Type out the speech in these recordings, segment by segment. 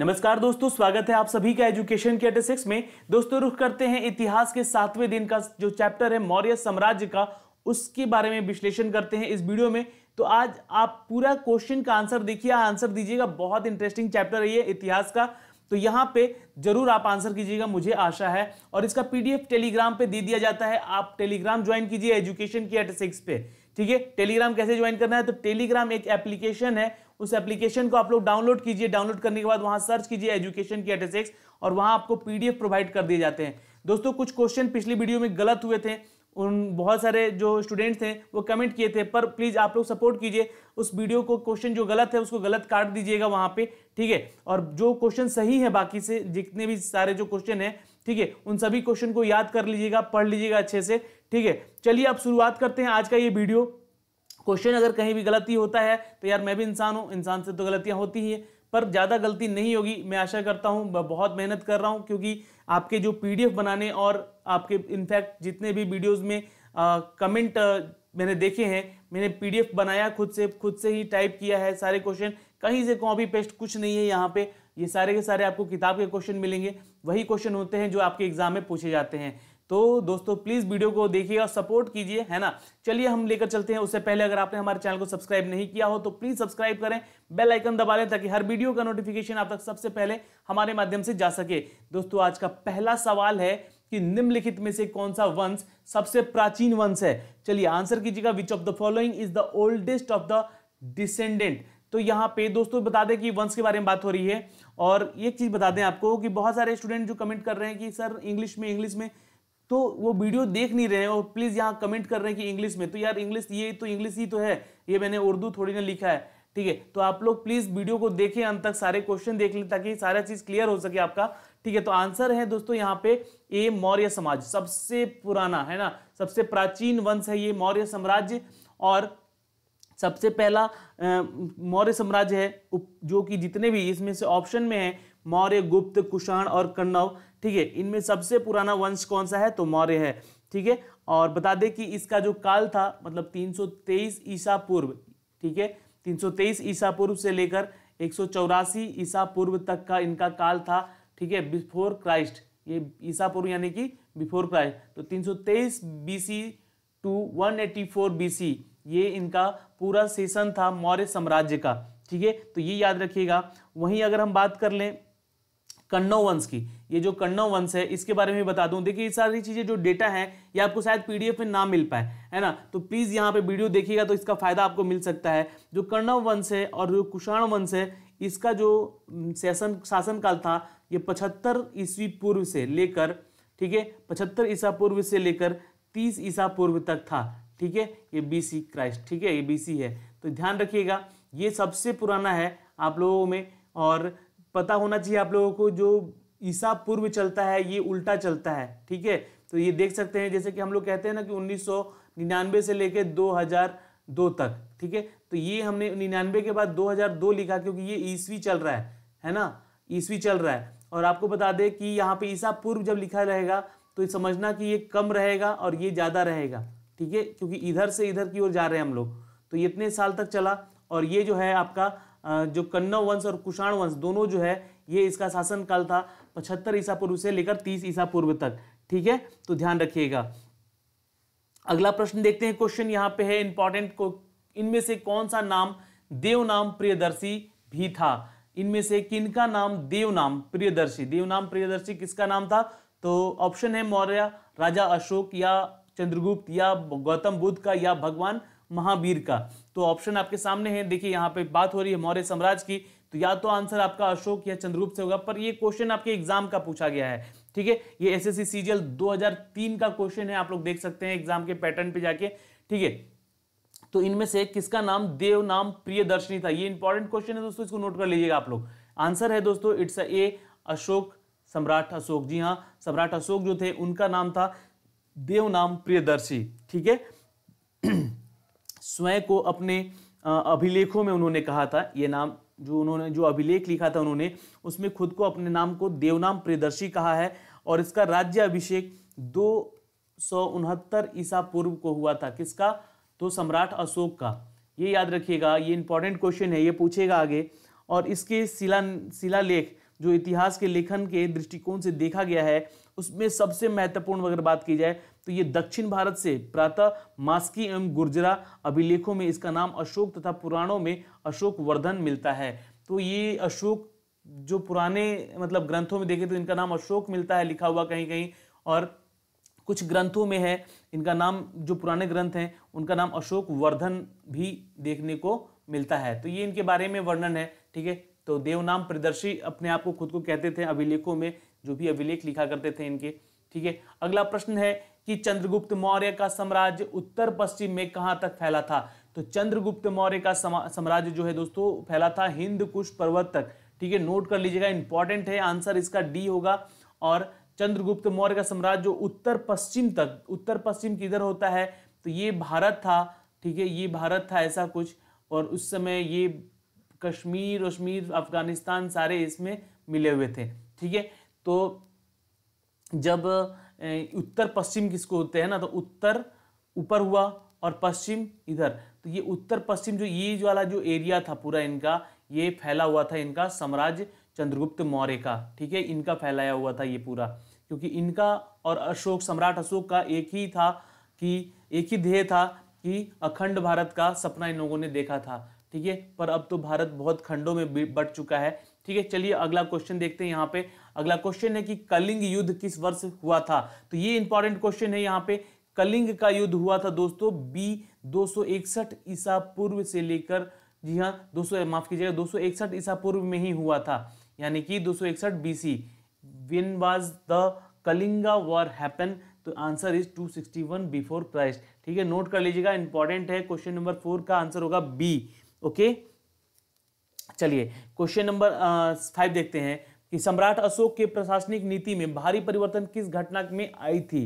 नमस्कार दोस्तों स्वागत है आप सभी का एजुकेशन के एटेसिक्स सिक्स में दोस्तों रुख करते हैं इतिहास के सातवें दिन का जो चैप्टर है मौर्य साम्राज्य का उसके बारे में विश्लेषण करते हैं इस वीडियो में तो आज आप पूरा क्वेश्चन का आंसर देखिए आंसर दीजिएगा बहुत इंटरेस्टिंग चैप्टर है ये इतिहास का तो यहाँ पे जरूर आप आंसर कीजिएगा मुझे आशा है और इसका पीडीएफ टेलीग्राम पे दे दिया जाता है आप टेलीग्राम ज्वाइन कीजिए एजुकेशन के अट सिक्स पे ठीक है टेलीग्राम कैसे ज्वाइन करना है तो टेलीग्राम एक एप्लीकेशन है उस एप्लीकेशन को आप लोग डाउनलोड कीजिए डाउनलोड करने के बाद वहां सर्च कीजिए एजुकेशन की एटेसिक्स और वहां आपको पीडीएफ प्रोवाइड कर दिए जाते हैं दोस्तों कुछ क्वेश्चन पिछली वीडियो में गलत हुए थे उन बहुत सारे जो स्टूडेंट्स थे वो कमेंट किए थे पर प्लीज़ आप लोग सपोर्ट कीजिए उस वीडियो को क्वेश्चन जो गलत है उसको गलत काट दीजिएगा वहाँ पे ठीक है और जो क्वेश्चन सही है बाकी से जितने भी सारे जो क्वेश्चन है ठीक है उन सभी क्वेश्चन को याद कर लीजिएगा पढ़ लीजिएगा अच्छे से ठीक है चलिए आप शुरुआत करते हैं आज का ये वीडियो क्वेश्चन अगर कहीं भी गलती होता है तो यार मैं भी इंसान हूँ इंसान से तो गलतियाँ होती ही हैं पर ज़्यादा गलती नहीं होगी मैं आशा करता हूँ मैं बहुत मेहनत कर रहा हूँ क्योंकि आपके जो पीडीएफ बनाने और आपके इनफैक्ट जितने भी वीडियोस में आ, कमेंट आ, मैंने देखे हैं मैंने पीडीएफ बनाया खुद से खुद से ही टाइप किया है सारे क्वेश्चन कहीं से कॉपी पेस्ट कुछ नहीं है यहाँ पे ये सारे के सारे आपको किताब के क्वेश्चन मिलेंगे वही क्वेश्चन होते हैं जो आपके एग्जाम में पूछे जाते हैं तो दोस्तों प्लीज़ वीडियो को देखिए और सपोर्ट कीजिए है ना चलिए हम लेकर चलते हैं उससे पहले अगर आपने हमारे चैनल को सब्सक्राइब नहीं किया हो तो प्लीज़ सब्सक्राइब करें बेल आइकन दबा लें ताकि हर वीडियो का नोटिफिकेशन आप तक सबसे पहले हमारे माध्यम से जा सके दोस्तों आज का पहला सवाल है कि निम्नलिखित में से कौन सा वंश सबसे प्राचीन वंश है चलिए आंसर कीजिएगा which of the following is the oldest of the descendant तो यहाँ पे दोस्तों बता दें कि वंश के बारे में बात हो रही है और एक चीज़ बता दें आपको कि बहुत सारे स्टूडेंट जो कमेंट कर रहे हैं कि सर इंग्लिश में इंग्लिश में तो वो वीडियो देख नहीं रहे हैं और प्लीज़ यहाँ कमेंट कर रहे हैं कि इंग्लिश में तो यार इंग्लिश ये तो इंग्लिश ही तो है ये मैंने उर्दू थोड़ी ना लिखा है ठीक है तो आप लोग प्लीज़ वीडियो को देखें अंत तक सारे क्वेश्चन देख लें ताकि सारा चीज़ क्लियर हो सके आपका ठीक है तो आंसर है दोस्तों यहाँ पे ए मौर्य समाज सबसे पुराना है ना सबसे प्राचीन वंश है ये मौर्य साम्राज्य और सबसे पहला मौर्य साम्राज्य है जो कि जितने भी इसमें से ऑप्शन में है मौर्य गुप्त कुषाण और कन्नव ठीक है इनमें सबसे पुराना वंश कौन सा है तो मौर्य है ठीक है और बता दें कि इसका जो काल था मतलब 323 ईसा पूर्व ठीक है 323 ईसा पूर्व से लेकर एक ईसा पूर्व तक का इनका काल था ठीक है बिफोर क्राइस्ट ये ईसा पूर्व यानी कि बिफोर क्राइस्ट तो 323 बीसी टू वन बीसी ये इनका पूरा सेशन था मौर्य साम्राज्य का ठीक है तो ये याद रखिएगा वहीं अगर हम बात कर लें कन्नौ वंश की ये जो कन्नौ वंश है इसके बारे में बता दूं देखिए ये सारी चीज़ें जो डेटा है ये आपको शायद पीडीएफ में ना मिल पाए है ना तो प्लीज़ यहाँ पे वीडियो देखिएगा तो इसका फ़ायदा आपको मिल सकता है जो कन्नौ वंश है और जो कुषाण वंश है इसका जो शासन शासनकाल था ये पचहत्तर ईस्वी पूर्व से लेकर ठीक है पचहत्तर ईसा पूर्व से लेकर तीस ईसा पूर्व तक था ठीक है ये बीसी क्राइस्ट ठीक है ये सी है तो ध्यान रखिएगा ये सबसे पुराना है आप लोगों में और पता होना चाहिए आप लोगों को जो ईसा पूर्व चलता है ये उल्टा चलता है ठीक है तो ये देख सकते हैं जैसे कि हम लोग कहते हैं ना कि उन्नीस से लेकर दो तक ठीक है तो ये हमने निन्यानवे के बाद 2002 लिखा क्योंकि ये ईस्वी चल रहा है है ना ईस्वी चल रहा है और आपको बता दें कि यहाँ पे ईसा पूर्व जब लिखा रहेगा तो समझना कि ये कम रहेगा और ये ज़्यादा रहेगा ठीक है क्योंकि इधर से इधर की ओर जा रहे हैं हम लोग तो इतने साल तक चला और ये जो है आपका जो कन्नव वंश और कुषाण वंश दोनों जो है ये इसका शासन काल था पचहत्तर ईसा पूर्व से लेकर तीस ईसा पूर्व तक ठीक है तो ध्यान रखिएगा अगला प्रश्न देखते हैं क्वेश्चन यहाँ पे है इंपॉर्टेंट को इनमें से कौन सा नाम देवनाम प्रियदर्शी भी था इनमें से किनका नाम देवनाम प्रियदर्शी देवनाम प्रियदर्शी किसका नाम था तो ऑप्शन है मौर्य राजा अशोक या चंद्रगुप्त या गौतम बुद्ध का या भगवान महावीर का तो ऑप्शन आपके सामने है देखिए यहाँ पे बात हो रही है मौर्य साम्राज्य की तो या तो आंसर आपका अशोक या चंद्रगुप्त से होगा पर ये क्वेश्चन आपके एग्जाम का पूछा गया है ठीक है ये एस एस सी का क्वेश्चन है आप लोग देख सकते हैं एग्जाम के पैटर्न पे जाके ठीक है तो इनमें से किसका नाम देव नाम प्रियदर्शनी था ये इंपॉर्टेंट क्वेश्चन है दोस्तों इसको नोट कर लीजिएगा आप लोग आंसर है दोस्तों इट्स ए अशोक सम्राट अशोक जी हाँ सम्राट अशोक जो थे उनका नाम था देव नाम प्रियदर्शी ठीक है स्वयं को अपने अभिलेखों में उन्होंने कहा था ये नाम जो उन्होंने जो अभिलेख लिखा था उन्होंने उसमें खुद को अपने नाम को देवनाम प्रियदर्शी कहा है और इसका राज्य अभिषेक दो सौ उनहत्तर ईसा पूर्व को हुआ था किसका तो सम्राट अशोक का ये याद रखिएगा ये इंपॉर्टेंट क्वेश्चन है ये पूछेगा आगे और इसके शिला शिलालेख जो इतिहास के लेखन के दृष्टिकोण से देखा गया है उसमें सबसे महत्वपूर्ण अगर बात की जाए तो ये दक्षिण भारत से प्रातः मास्की एवं गुर्जरा अभिलेखों में इसका नाम अशोक तथा पुराणों में अशोक वर्धन मिलता है तो ये अशोक जो पुराने मतलब ग्रंथों में देखें तो इनका नाम अशोक मिलता है लिखा हुआ कहीं कहीं और कुछ ग्रंथों में है इनका नाम जो पुराने ग्रंथ हैं उनका नाम अशोक वर्धन भी देखने को मिलता है तो ये इनके बारे में वर्णन है ठीक है तो देवनाम प्रदर्शी अपने आप को खुद को कहते थे अभिलेखों में जो भी अभिलेख लिखा करते थे इनके ठीक है अगला प्रश्न है कि चंद्रगुप्त मौर्य का साम्राज्य उत्तर पश्चिम में कहां तक फैला था तो चंद्रगुप्त मौर्य का साम्राज्य जो है दोस्तों फैला था हिंद कुश पर्वत तक ठीक है नोट कर लीजिएगा इंपॉर्टेंट है आंसर इसका डी होगा और चंद्रगुप्त मौर्य का साम्राज्य उत्तर पश्चिम तक उत्तर पश्चिम किधर होता है तो ये भारत था ठीक है ये भारत था ऐसा कुछ और उस समय ये कश्मीर वश्मीर अफगानिस्तान सारे इसमें मिले हुए थे ठीक है तो जब उत्तर पश्चिम किसको होते हैं ना तो उत्तर ऊपर हुआ और पश्चिम इधर तो ये उत्तर पश्चिम जो ये जो वाला जो एरिया था पूरा इनका ये फैला हुआ था इनका साम्राज्य चंद्रगुप्त मौर्य का ठीक है इनका फैलाया हुआ था ये पूरा क्योंकि इनका और अशोक सम्राट अशोक का एक ही था कि एक ही ध्येय था कि अखंड भारत का सपना इन लोगों ने देखा था ठीक है पर अब तो भारत बहुत खंडों में बट चुका है ठीक है चलिए अगला क्वेश्चन देखते हैं यहाँ पे अगला क्वेश्चन है कि कलिंग युद्ध किस वर्ष हुआ था तो ये इंपॉर्टेंट क्वेश्चन है यहाँ पे कलिंग का युद्ध हुआ था दोस्तों बी दो ईसा पूर्व से लेकर जी हाँ दो माफ कीजिएगा दो ईसा पूर्व में ही हुआ था यानी कि B C when was the Kalinga war happen तो आंसर इज 261 बिफोर क्राइस्ट ठीक है नोट कर लीजिएगा इंपॉर्टेंट है क्वेश्चन नंबर फोर का आंसर होगा बी ओके चलिए क्वेश्चन नंबर फाइव देखते हैं कि सम्राट अशोक के प्रशासनिक नीति में भारी परिवर्तन किस घटना में आई थी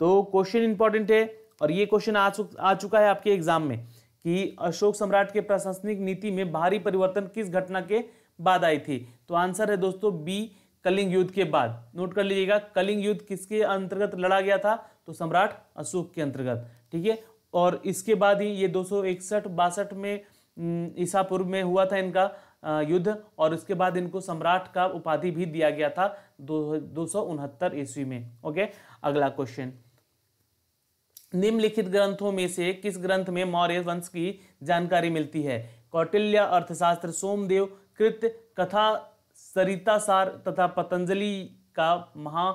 तो क्वेश्चन इंपॉर्टेंट है और ये क्वेश्चन आ, चुक, आ चुका है आपके एग्जाम में कि अशोक सम्राट के प्रशासनिक नीति में भारी परिवर्तन किस घटना के बाद आई थी तो आंसर है दोस्तों बी कलिंग युद्ध के बाद नोट कर लीजिएगा कलिंग युद्ध किसके अंतर्गत लड़ा गया था तो सम्राट अशोक के अंतर्गत ठीक है और इसके बाद ही ये दो सौ में हम्म, ईसा पूर्व में हुआ था इनका युद्ध और उसके बाद इनको सम्राट का उपाधि भी दिया गया था दो सौ ईस्वी में ओके अगला क्वेश्चन निम्नलिखित ग्रंथों में से किस ग्रंथ में मौर्य वंश की जानकारी मिलती है कौटिल्य अर्थशास्त्र सोमदेव कृत कथा सरितासार तथा पतंजलि का महा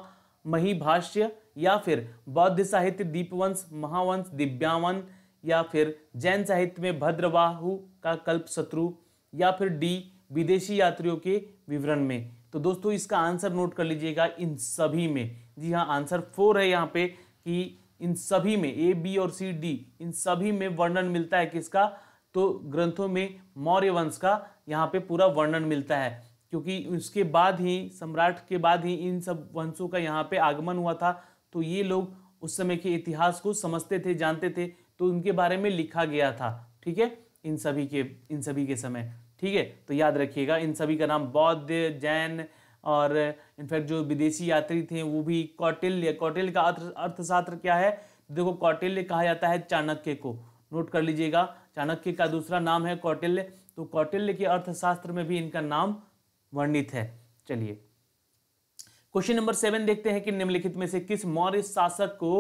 महीभाष्य या फिर बौद्ध साहित्य दीपवंश महावंश दिव्यावन या फिर जैन साहित्य में भद्रवाहु का कल्प शत्रु या फिर डी विदेशी यात्रियों के विवरण में तो दोस्तों इसका आंसर नोट कर लीजिएगा इन सभी में जी हाँ आंसर फोर है यहाँ पे कि इन सभी में ए बी और सी डी इन सभी में वर्णन मिलता है किसका तो ग्रंथों में मौर्य वंश का यहाँ पे पूरा वर्णन मिलता है क्योंकि उसके बाद ही सम्राट के बाद ही इन सब वंशों का यहाँ पे आगमन हुआ था तो ये लोग उस समय के इतिहास को समझते थे जानते थे तो उनके बारे में लिखा गया था ठीक है इन सभी के इन सभी के समय ठीक है तो याद रखिएगा इन सभी का नाम बौद्ध जैन और इनफैक्ट जो विदेशी यात्री थे वो भी कौटिल्य कौटिल्य का अर्थशास्त्र क्या है देखो कौटिल्य कहा जाता है चाणक्य को नोट कर लीजिएगा चाणक्य का दूसरा नाम है कौटिल्य तो कौटिल्य के अर्थशास्त्र में भी इनका नाम वर्णित है चलिए क्वेश्चन नंबर सेवन देखते हैं कि निम्नलिखित में से किस मौर्य शासक को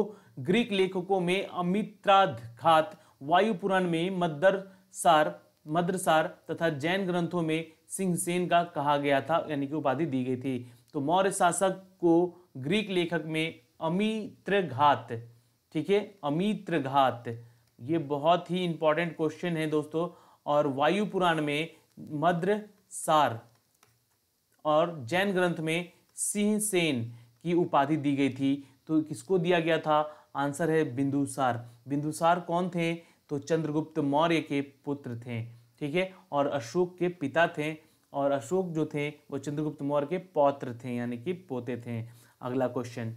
ग्रीक लेखकों में अमित्राध घात वायुपुराण में मद्दर सार मद्रसार तथा जैन ग्रंथों में सिंहसेन का कहा गया था यानी कि उपाधि दी गई थी तो मौर्य शासक को ग्रीक लेखक में अमित्र घात ठीक है अमित्र घात ये बहुत ही इंपॉर्टेंट क्वेश्चन है दोस्तों और वायु पुराण में मद्र सार और जैन ग्रंथ में सिंहसेन की उपाधि दी गई थी तो किसको दिया गया था आंसर है बिंदुसार बिंदुसार कौन थे तो चंद्रगुप्त मौर्य के पुत्र थे ठीक है और अशोक के पिता थे और अशोक जो थे वो चंद्रगुप्त मौर्य के पौत्र थे यानी कि पोते थे अगला क्वेश्चन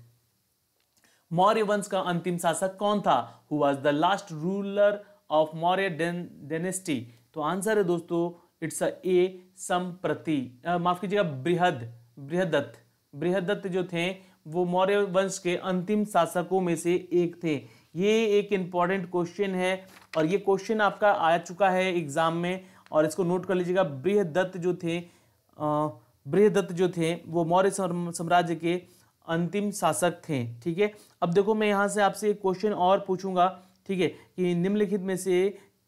मौर्य वंश का अंतिम शासक कौन था who was the last ruler of Maurya dynasty तो आंसर है दोस्तों इट्स अ ए संप्रति माफ कीजिएगा बृहद बृहदत्त बृहदत्त जो थे वो मौर्य वंश के अंतिम शासकों में से एक थे ये एक इम्पॉर्टेंट क्वेश्चन है और ये क्वेश्चन आपका आ चुका है एग्ज़ाम में और इसको नोट कर लीजिएगा बृहदत्त जो थे बृहदत्त जो थे वो मौर्य साम्राज्य के अंतिम शासक थे ठीक है अब देखो मैं यहाँ से आपसे एक क्वेश्चन और पूछूंगा ठीक है कि निम्नलिखित में से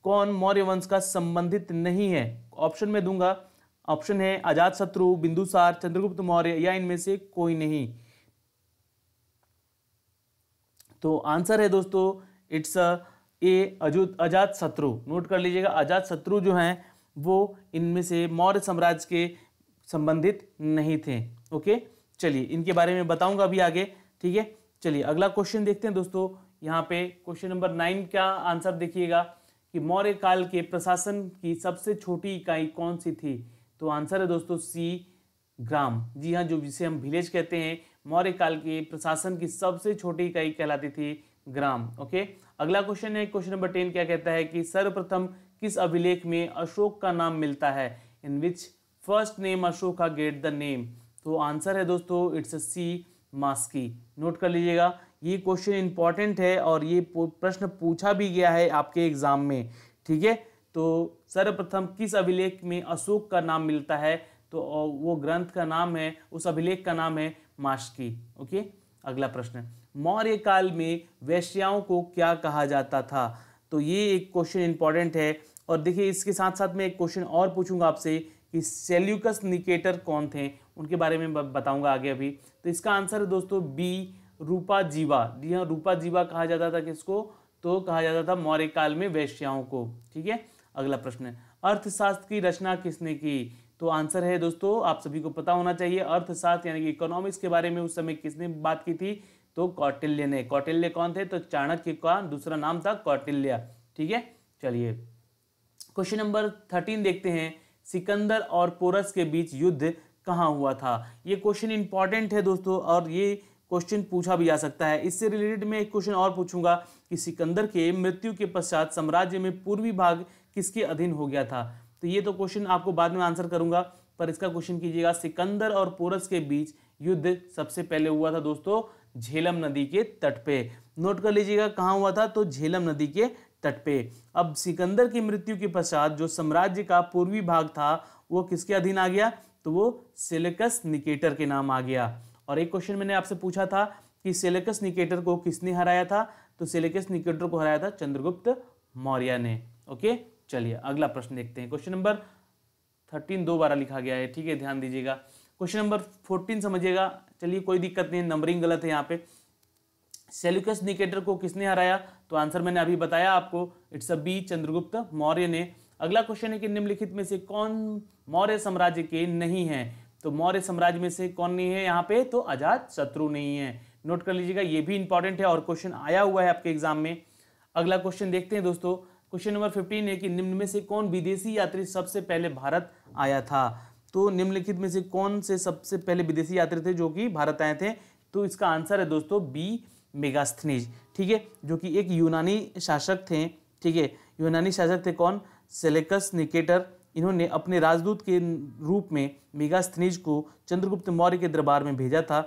कौन मौर्य वंश का संबंधित नहीं है ऑप्शन में दूंगा ऑप्शन है आजाद शत्रु बिंदुसार चंद्रगुप्त मौर्य या इनमें से कोई नहीं तो आंसर है दोस्तों इट्स ए अजूत अजात शत्रु नोट कर लीजिएगा अजात शत्रु जो हैं वो इनमें से मौर्य साम्राज्य के संबंधित नहीं थे ओके चलिए इनके बारे में बताऊंगा अभी आगे ठीक है चलिए अगला क्वेश्चन देखते हैं दोस्तों यहाँ पे क्वेश्चन नंबर नाइन का आंसर देखिएगा कि मौर्य काल के प्रशासन की सबसे छोटी इकाई कौन सी थी तो आंसर है दोस्तों सी ग्राम जी हाँ जो जिसे हम विलेज कहते हैं मौर्य काल की प्रशासन की सबसे छोटी इकाई कहलाती थी ग्राम ओके अगला क्वेश्चन है क्वेश्चन नंबर टेन क्या कहता है कि सर्वप्रथम किस अभिलेख में अशोक का नाम मिलता है in which first name Ashok का गेट द नेम तो आंसर है दोस्तों इट्स अ सी मास्की नोट कर लीजिएगा ये क्वेश्चन इंपॉर्टेंट है और ये प्रश्न पूछा भी गया है आपके एग्जाम में ठीक है तो सर्वप्रथम किस अभिलेख में अशोक का नाम मिलता है तो वो ग्रंथ का नाम है उस अभिलेख का नाम है मास की ओके अगला प्रश्न मौर्य काल में वैश्याओं को क्या कहा जाता था तो ये एक क्वेश्चन इंपॉर्टेंट है और देखिए इसके साथ साथ मैं एक क्वेश्चन और पूछूंगा आपसे कि सेल्यूकस निकेटर कौन थे उनके बारे में बताऊंगा आगे अभी तो इसका आंसर है दोस्तों बी रूपा जीवा जी हाँ रूपा जीवा कहा जाता था किसको तो कहा जाता था मौर्य काल में वैश्याओं को ठीक है अगला प्रश्न अर्थशास्त्र की रचना किसने की तो आंसर है दोस्तों आप सभी को पता होना चाहिए अर्थशास्त्र यानी कि इकोनॉमिक्स के बारे में उस समय किसने बात की थी तो कौटिल्य ने कौटिल्य कौन थे तो चाणक्य का दूसरा नाम था कौटिल्य ठीक है चलिए क्वेश्चन नंबर थर्टीन देखते हैं सिकंदर और पोरस के बीच युद्ध कहाँ हुआ था ये क्वेश्चन इंपॉर्टेंट है दोस्तों और ये क्वेश्चन पूछा भी जा सकता है इससे रिलेटेड मैं एक क्वेश्चन और पूछूंगा कि सिकंदर के मृत्यु के पश्चात साम्राज्य में पूर्वी भाग किसके अधीन हो गया था तो ये तो क्वेश्चन आपको बाद में आंसर करूंगा पर इसका क्वेश्चन कीजिएगा सिकंदर और पोरस के बीच युद्ध सबसे पहले हुआ था दोस्तों झेलम नदी के तट पे नोट कर लीजिएगा कहाँ हुआ था तो झेलम नदी के तट पे अब सिकंदर की मृत्यु के पश्चात जो साम्राज्य का पूर्वी भाग था वो किसके अधीन आ गया तो वो सिलेकस निकेटर के नाम आ गया और एक क्वेश्चन मैंने आपसे पूछा था कि सिलेकस निकेटर को किसने हराया था तो सिलेकस निकेटर को हराया था चंद्रगुप्त मौर्य ने ओके चलिए अगला प्रश्न देखते हैं क्वेश्चन नंबर थर्टीन दो बारह लिखा गया है ठीक है ध्यान दीजिएगा क्वेश्चन नंबर फोर्टीन समझिएगा चलिए कोई दिक्कत नहीं नंबरिंग गलत है यहाँ पे सेल्युकस निकेटर को किसने हराया तो आंसर मैंने अभी बताया आपको it's a B Chandragupta Maurya ने अगला क्वेश्चन है कि निम्नलिखित में से कौन मौर्य साम्राज्य के नहीं है तो मौर्य साम्राज्य में से कौन नहीं है यहाँ पे तो आजाद शत्रु नहीं है नोट कर लीजिएगा ये भी इंपॉर्टेंट है और क्वेश्चन आया हुआ है आपके एग्जाम में अगला क्वेश्चन देखते हैं दोस्तों क्वेश्चन नंबर फिफ्टीन है कि निम्न में से कौन विदेशी यात्री सबसे पहले भारत आया था तो निम्नलिखित में से कौन से सबसे पहले विदेशी यात्री थे जो कि भारत आए थे तो इसका आंसर है दोस्तों बी मेगास्थनीज ठीक है जो कि एक यूनानी शासक थे ठीक है यूनानी शासक थे कौन सेलेकस निकेटर इन्होंने अपने राजदूत के रूप में मेगास्थनीज को चंद्रगुप्त मौर्य के दरबार में भेजा था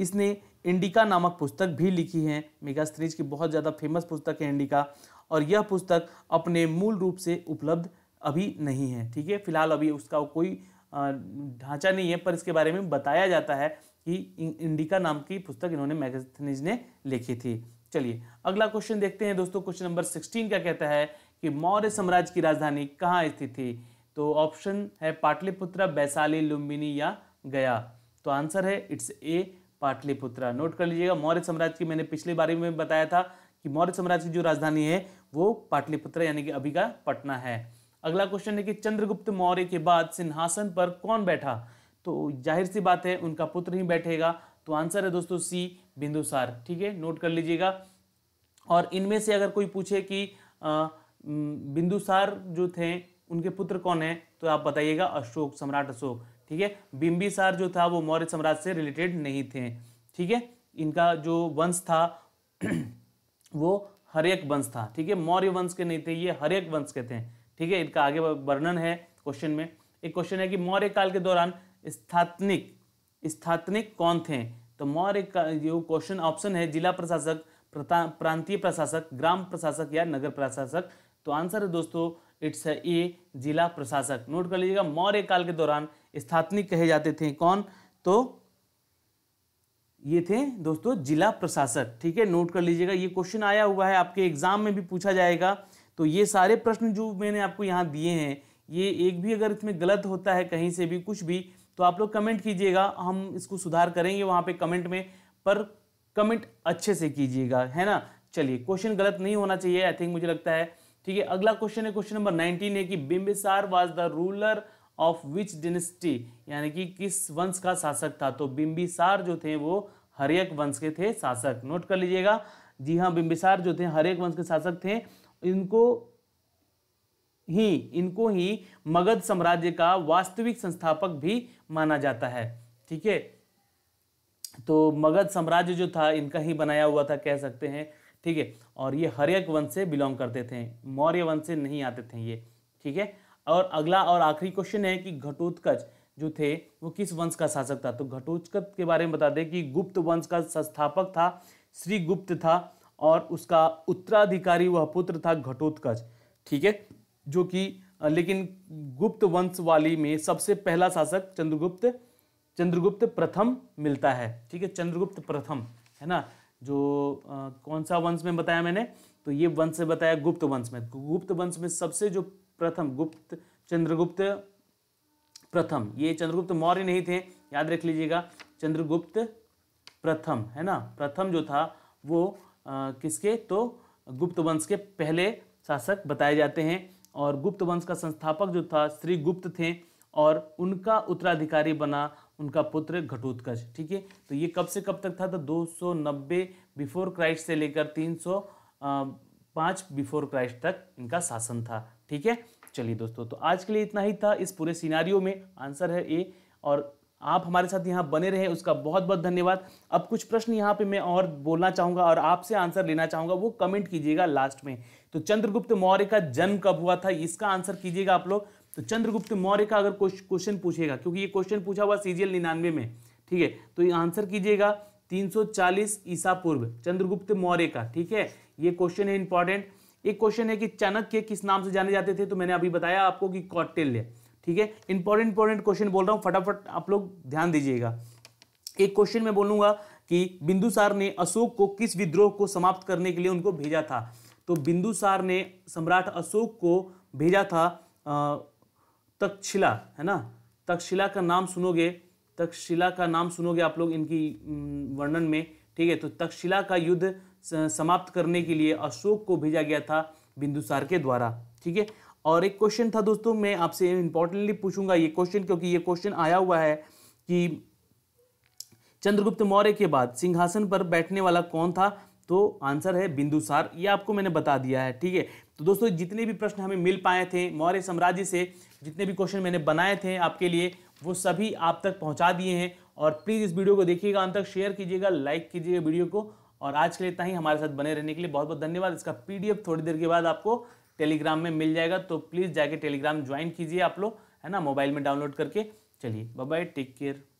इसने इंडिका नामक पुस्तक भी लिखी है मेगास्थनीज की बहुत ज़्यादा फेमस पुस्तक है इंडिका और यह पुस्तक अपने मूल रूप से उपलब्ध अभी नहीं है ठीक है फिलहाल अभी उसका कोई ढांचा नहीं है पर इसके बारे में बताया जाता है कि इंडिका नाम की पुस्तक इन्होंने मैगथनीज ने लिखी थी चलिए अगला क्वेश्चन देखते हैं दोस्तों क्वेश्चन नंबर सिक्सटीन क्या कहता है कि मौर्य साम्राज्य की राजधानी कहाँ स्थित थी तो ऑप्शन है पाटलिपुत्र वैशाली लुम्बिनी या गया तो आंसर है इट्स ए पाटलिपुत्र नोट कर लीजिएगा मौर्य साम्राज्य की मैंने पिछले बारे में बताया था कि मौर्य साम्राज्य की जो राजधानी है वो पाटलिपुत्र यानी कि अभी का पटना है अगला क्वेश्चन है कि चंद्रगुप्त मौर्य के बाद सिंहासन पर कौन बैठा तो जाहिर सी बात है उनका पुत्र ही बैठेगा तो आंसर है दोस्तों सी बिंदुसार ठीक है नोट कर लीजिएगा और इनमें से अगर कोई पूछे कि बिंदुसार जो थे उनके पुत्र कौन है तो आप बताइएगा अशोक सम्राट अशोक ठीक है बिंबिसार जो था वो मौर्य सम्राट से रिलेटेड नहीं थे ठीक है इनका जो वंश था वो हरेक वंश था ठीक है मौर्य वंश के नहीं थे ये हरेक वंश के थे ठीक है इनका आगे वर्णन है क्वेश्चन में एक क्वेश्चन है कि मौर्य काल के दौरान स्थात्निक स्थात्निक कौन थे तो मौर्य का जो क्वेश्चन ऑप्शन है जिला प्रशासक प्रांतीय प्रशासक ग्राम प्रशासक या नगर प्रशासक तो आंसर है दोस्तों इट्स ए जिला प्रशासक नोट कर लीजिएगा मौर्य काल के दौरान स्थात्निक कहे जाते थे कौन तो ये थे दोस्तों जिला प्रशासक ठीक है नोट कर लीजिएगा ये क्वेश्चन आया हुआ है आपके एग्जाम में भी पूछा जाएगा तो ये सारे प्रश्न जो मैंने आपको यहाँ दिए हैं ये एक भी अगर इसमें गलत होता है कहीं से भी कुछ भी तो आप लोग कमेंट कीजिएगा हम इसको सुधार करेंगे वहाँ पे कमेंट में पर कमेंट अच्छे से कीजिएगा है ना चलिए क्वेश्चन गलत नहीं होना चाहिए आई थिंक मुझे लगता है ठीक है अगला क्वेश्चन है क्वेश्चन नंबर नाइनटीन है कि Bimbisara was the ruler of which dynasty यानी कि किस वंश का शासक था तो बिम्बिसार जो थे वो हरियक वंश के थे शासक नोट कर लीजिएगा जी हाँ बिंबिसार जो थे हरियक वंश के शासक थे इनको ही इनको ही मगध साम्राज्य का वास्तविक संस्थापक भी माना जाता है ठीक है तो मगध साम्राज्य जो था इनका ही बनाया हुआ था कह सकते हैं ठीक है और ये हरियक वंश से बिलोंग करते थे मौर्य वंश से नहीं आते थे ये ठीक है और अगला और आखिरी क्वेश्चन है कि घटोत्कच जो थे वो किस वंश का शासक था तो घटोत्क के बारे में बता दें कि गुप्त वंश का संस्थापक था श्री गुप्त था और उसका उत्तराधिकारी वह पुत्र था घटोत्कच ठीक है जो कि लेकिन गुप्त वंश वाली में सबसे पहला शासक चंद्रगुप्त चंद्रगुप्त प्रथम मिलता है ठीक है चंद्रगुप्त प्रथम है ना जो आ, कौन सा वंश में बताया मैंने तो ये वंश से बताया गुप्त वंश में गुप्त वंश में सबसे जो प्रथम गुप्त चंद्रगुप्त प्रथम ये चंद्रगुप्त मौर्य नहीं थे याद रख लीजिएगा चंद्रगुप्त प्रथम है ना प्रथम जो था वो आ, किसके तो गुप्त वंश के पहले शासक बताए जाते हैं और गुप्त वंश का संस्थापक जो था श्री गुप्त थे और उनका उत्तराधिकारी बना उनका पुत्र घटोत्कच ठीक है तो ये कब से कब तक था तो 290 बिफोर क्राइस्ट से लेकर 305 बिफोर क्राइस्ट तक इनका शासन था ठीक है चलिए दोस्तों तो आज के लिए इतना ही था इस पूरे सिनारियों में आंसर है ए और आप हमारे साथ यहाँ बने रहे उसका बहुत बहुत धन्यवाद अब कुछ प्रश्न यहाँ पे मैं और बोलना चाहूँगा और आपसे आंसर लेना चाहूँगा वो कमेंट कीजिएगा लास्ट में तो चंद्रगुप्त मौर्य का जन्म कब हुआ था इसका आंसर कीजिएगा आप लोग तो चंद्रगुप्त मौर्य का अगर क्वेश्चन पूछेगा क्योंकि ये क्वेश्चन पूछा हुआ सीजीएल निन्यानवे में ठीक है तो ये आंसर कीजिएगा 340 ईसा पूर्व चंद्रगुप्त मौर्य का ठीक है ये क्वेश्चन है इंपॉर्टेंट एक क्वेश्चन है कि चाणक्य किस नाम से जाने जाते थे तो मैंने अभी बताया आपको कि कौटिल्य ठीक है इंपॉर्टेंट इंपॉर्टेंट क्वेश्चन बोल रहा हूँ फटाफट आप लोग ध्यान दीजिएगा एक क्वेश्चन मैं बोलूंगा कि बिंदुसार ने अशोक को किस विद्रोह को समाप्त करने के लिए उनको भेजा था तो बिंदुसार ने सम्राट अशोक को भेजा था तक्षशिला है ना तक्षशिला का नाम सुनोगे तक्षशिला का नाम सुनोगे आप लोग इनकी वर्णन में ठीक है तो तक्षशिला का युद्ध समाप्त करने के लिए अशोक को भेजा गया था बिंदुसार के द्वारा ठीक है और एक क्वेश्चन था दोस्तों मैं आपसे इंपॉर्टेंटली पूछूंगा ये क्वेश्चन क्योंकि ये क्वेश्चन आया हुआ है कि चंद्रगुप्त मौर्य के बाद सिंहासन पर बैठने वाला कौन था तो आंसर है बिंदुसार ये आपको मैंने बता दिया है ठीक है तो दोस्तों जितने भी प्रश्न हमें मिल पाए थे मौर्य साम्राज्य से जितने भी क्वेश्चन मैंने बनाए थे आपके लिए वो सभी आप तक पहुंचा दिए हैं और प्लीज़ इस वीडियो को देखिएगा अंत तक शेयर कीजिएगा लाइक कीजिएगा वीडियो को और आज के लिए इतना ही हमारे साथ बने रहने के लिए बहुत बहुत धन्यवाद इसका पीडीएफ थोड़ी देर के बाद आपको टेलीग्राम में मिल जाएगा तो प्लीज़ जाके टेलीग्राम ज्वाइन कीजिए आप लोग है ना मोबाइल में डाउनलोड करके चलिए बाय टेक केयर